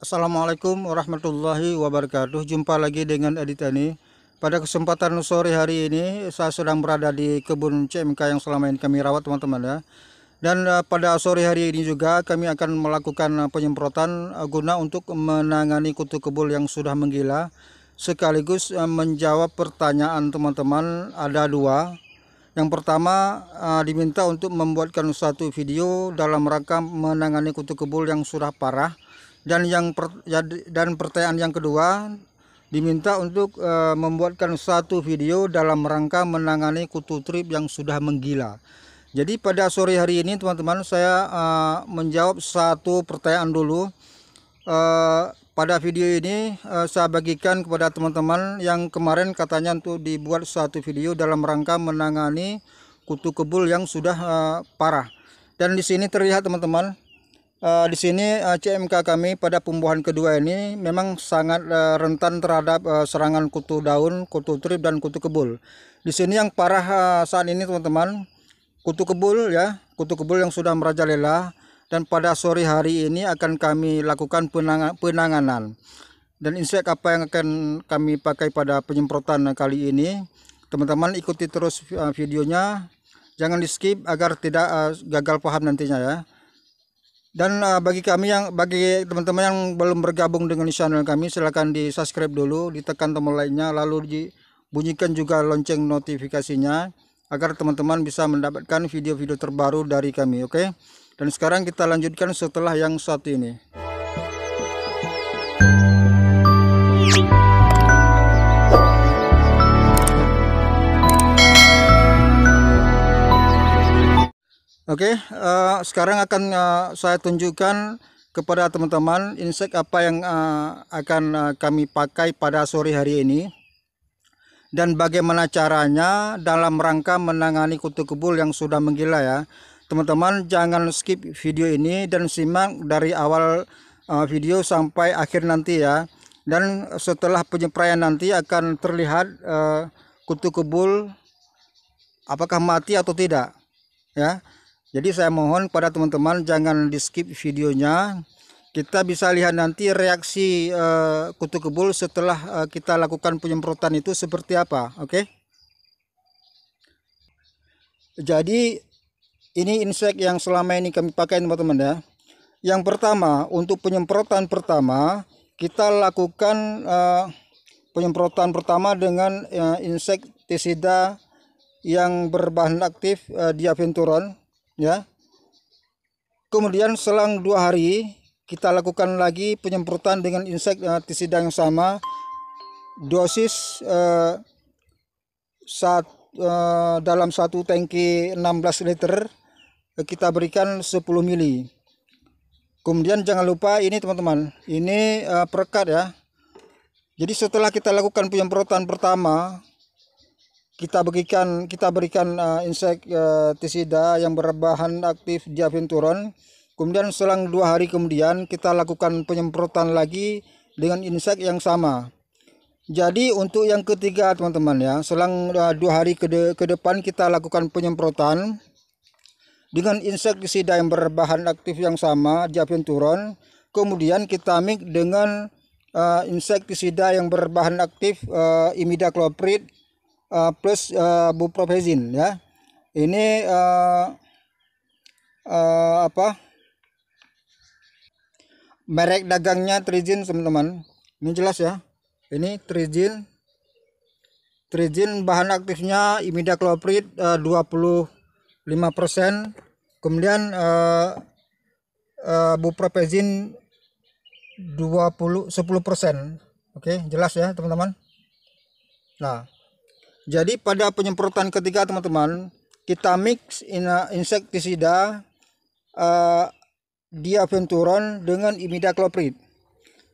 Assalamualaikum warahmatullahi wabarakatuh Jumpa lagi dengan Editani Pada kesempatan sore hari ini Saya sedang berada di kebun CMK yang selama ini kami rawat teman-teman ya Dan eh, pada sore hari ini juga Kami akan melakukan penyemprotan eh, Guna untuk menangani kutu kebul yang sudah menggila Sekaligus eh, menjawab pertanyaan teman-teman Ada dua yang pertama diminta untuk membuatkan satu video dalam rangka menangani kutu kebul yang sudah parah dan yang per, ya dan pertanyaan yang kedua diminta untuk e, membuatkan satu video dalam rangka menangani kutu trip yang sudah menggila. Jadi pada sore hari ini teman-teman saya e, menjawab satu pertanyaan dulu. E, pada video ini e, saya bagikan kepada teman-teman yang kemarin katanya untuk dibuat satu video dalam rangka menangani kutu kebul yang sudah e, parah. Dan di sini terlihat teman-teman uh, di sini uh, eh, CMK kami pada pembuahan kedua ini memang sangat uh, rentan terhadap uh, serangan kutu daun, kutu trip dan kutu kebul. Di sini yang parah uh, saat ini teman-teman kutu kebul ya, kutu kebul yang sudah merajalela dan pada sore hari ini akan kami lakukan penang penanganan. Dan insek apa yang akan kami pakai pada penyemprotan kali ini? Teman-teman ikuti terus uh, videonya. Jangan di skip agar tidak uh, gagal paham nantinya ya dan uh, bagi kami yang bagi teman-teman yang belum bergabung dengan channel kami silahkan di subscribe dulu ditekan tombol lainnya lalu bunyikan juga lonceng notifikasinya agar teman-teman bisa mendapatkan video-video terbaru dari kami oke okay? dan sekarang kita lanjutkan setelah yang satu ini Oke, okay, uh, eh, sekarang akan uh, saya tunjukkan kepada teman-teman insek apa yang uh, akan uh, kami pakai pada sore hari ini dan bagaimana caranya dalam rangka menangani kutu kebul yang sudah menggila ya. Teman-teman jangan skip video ini dan simak dari awal uh, video sampai akhir nanti ya. Dan setelah penyemprotan nanti akan terlihat uh, kutu kebul apakah mati atau tidak ya. Jadi saya mohon pada teman-teman jangan di skip videonya. Kita bisa lihat nanti reaksi uh, kutu kebul setelah uh, kita lakukan penyemprotan itu seperti apa, oke? Okay? Jadi ini insek yang selama ini kami pakai teman-teman ya. Yang pertama untuk penyemprotan pertama kita lakukan uh, penyemprotan pertama dengan uh, insektisida yang berbahan aktif uh, diaventuron ya kemudian selang dua hari kita lakukan lagi penyemprotan dengan insektisida eh, yang sama dosis eh, saat eh, dalam satu tangki 16 liter eh, kita berikan 10 mili kemudian jangan lupa ini teman-teman ini eh, perekat ya jadi setelah kita lakukan penyemprotan pertama kita berikan kita berikan uh, eh, insektisida eh, yang berbahan aktif diaventuron kemudian selang dua hari kemudian kita lakukan penyemprotan lagi dengan insek yang sama jadi untuk yang ketiga teman-teman ya selang uh, dua hari ke, de ke depan kita lakukan penyemprotan dengan insektisida yang berbahan aktif yang sama diaventuron kemudian kita mix dengan uh, insektisida yang berbahan aktif uh, imidacloprid uh, plus uh, eh, buprofezin ya ini uh, uh, apa merek dagangnya Trizin teman-teman ini jelas ya ini Trizin Trizin bahan aktifnya imidacloprid uh, 25% kemudian uh, uh, buprofezin 20 10% oke okay, jelas ya teman-teman nah jadi pada penyemprotan ketiga teman-teman kita mix uh, insektisida uh, diaventuron dengan imidacloprid.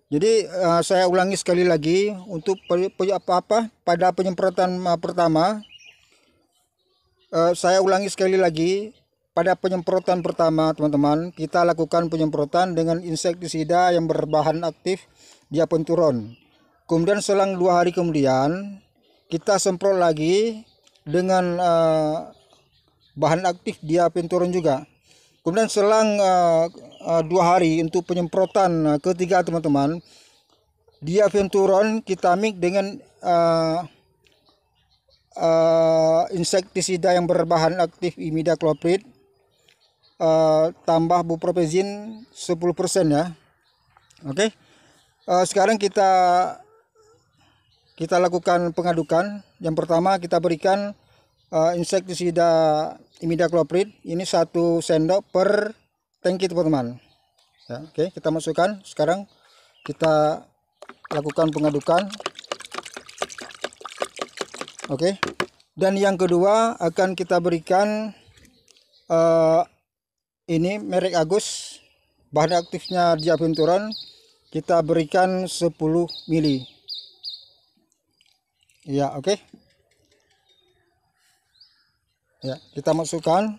Jadi uh, saya ulangi sekali lagi untuk apa-apa pada penyemprotan uh, pertama uh, saya ulangi sekali lagi pada penyemprotan pertama teman-teman kita lakukan penyemprotan dengan insektisida yang berbahan aktif diaventuron. kemudian selang dua hari kemudian kita semprot lagi dengan uh, bahan aktif dia penturun juga kemudian selang uh, uh, dua hari untuk penyemprotan uh, ketiga teman-teman dia penturun kita mix dengan uh, uh, insektisida yang berbahan aktif imidacloprid uh, tambah sepuluh 10% ya oke okay? uh, sekarang kita kita lakukan pengadukan. Yang pertama kita berikan uh, insektisida imidacloprid ini satu sendok per tangki teman-teman. Ya, oke, okay, kita masukkan. Sekarang kita lakukan pengadukan. Oke. Okay. Dan yang kedua akan kita berikan uh, ini merek Agus bahan aktifnya diaventuran kita berikan 10 mili Iya, oke. Okay. Ya, kita masukkan.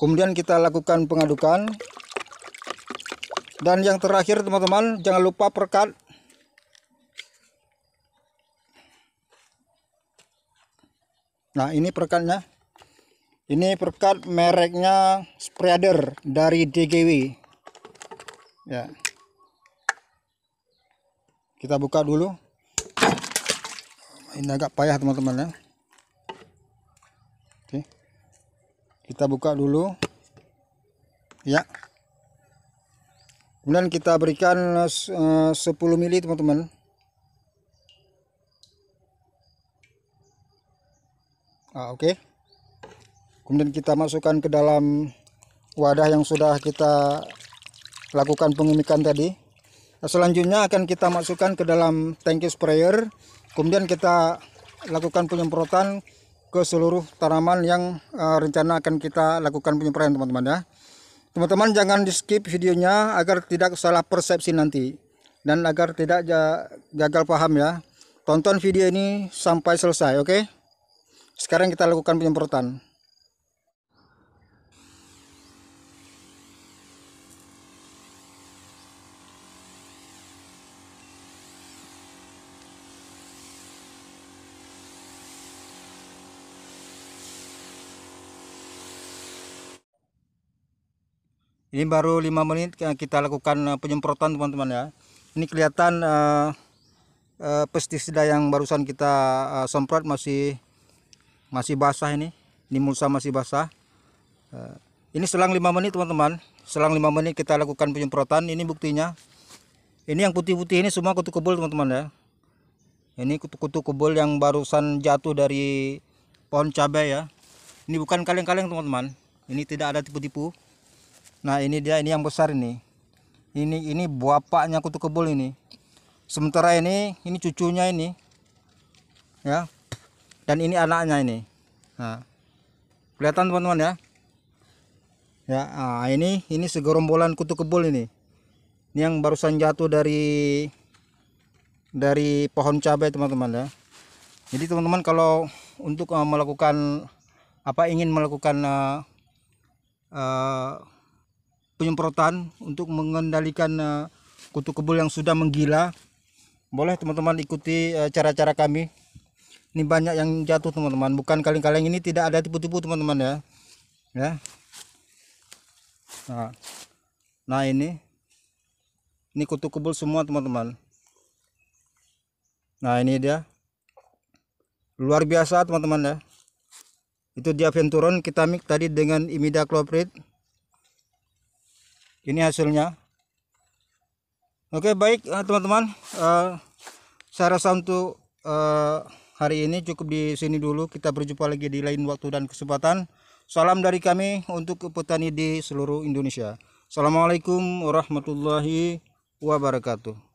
Kemudian kita lakukan pengadukan. Dan yang terakhir teman-teman, jangan lupa perkat. Nah, ini perkatnya. Ini perkat mereknya spreader dari DGW. Ya. Kita buka dulu ini agak payah teman-teman ya oke kita buka dulu ya kemudian kita berikan eh, uh, 10 mili teman-teman ah, oke kemudian kita masukkan ke dalam wadah yang sudah kita lakukan pengemikan tadi selanjutnya akan kita masukkan ke dalam tangki sprayer Kemudian kita lakukan penyemprotan ke seluruh tanaman yang uh, rencana akan kita lakukan penyemprotan teman-teman ya. Teman-teman jangan di skip videonya agar tidak salah persepsi nanti dan agar tidak gagal paham ya. Tonton video ini sampai selesai oke. Okay? Sekarang kita lakukan penyemprotan. ini baru 5 menit kita lakukan eh, penyemprotan teman-teman ya ini kelihatan uh, uh, pestisida yang barusan kita uh, semprot masih masih basah ini ini mulsa masih basah uh, ini selang 5 menit teman-teman selang 5 menit kita lakukan penyemprotan ini buktinya ini yang putih-putih ini semua kutu kebul teman-teman ya ini kutu-kutu kebul yang barusan jatuh dari pohon cabai ya ini bukan kaleng-kaleng teman-teman ini tidak ada tipu-tipu Nah ini dia ini yang besar ini. Ini ini bapaknya kutu kebul ini. Sementara ini ini cucunya ini, ya. Dan ini anaknya ini. Nah, kelihatan teman-teman ya. Ya nah, ini ini segerombolan kutu kebul ini. Ini yang barusan jatuh dari dari pohon cabai teman-teman ya. Jadi teman-teman kalau untuk uh, melakukan apa ingin melakukan uh, uh, penyemprotan untuk mengendalikan eh, kutu kebul yang sudah menggila boleh teman-teman ikuti eh, cara-cara kami ini banyak yang jatuh teman-teman bukan kaleng-kaleng ini tidak ada tipu-tipu teman-teman ya ya nah, nah ini ini kutu kebul semua teman-teman nah ini dia luar biasa teman-teman ya itu dia venturon kita mix tadi dengan imida kloprit ini hasilnya oke baik eh, teman-teman uh, saya rasa untuk uh, hari ini cukup di sini dulu kita berjumpa lagi di lain waktu dan kesempatan salam dari kami untuk petani di seluruh Indonesia Assalamualaikum warahmatullahi wabarakatuh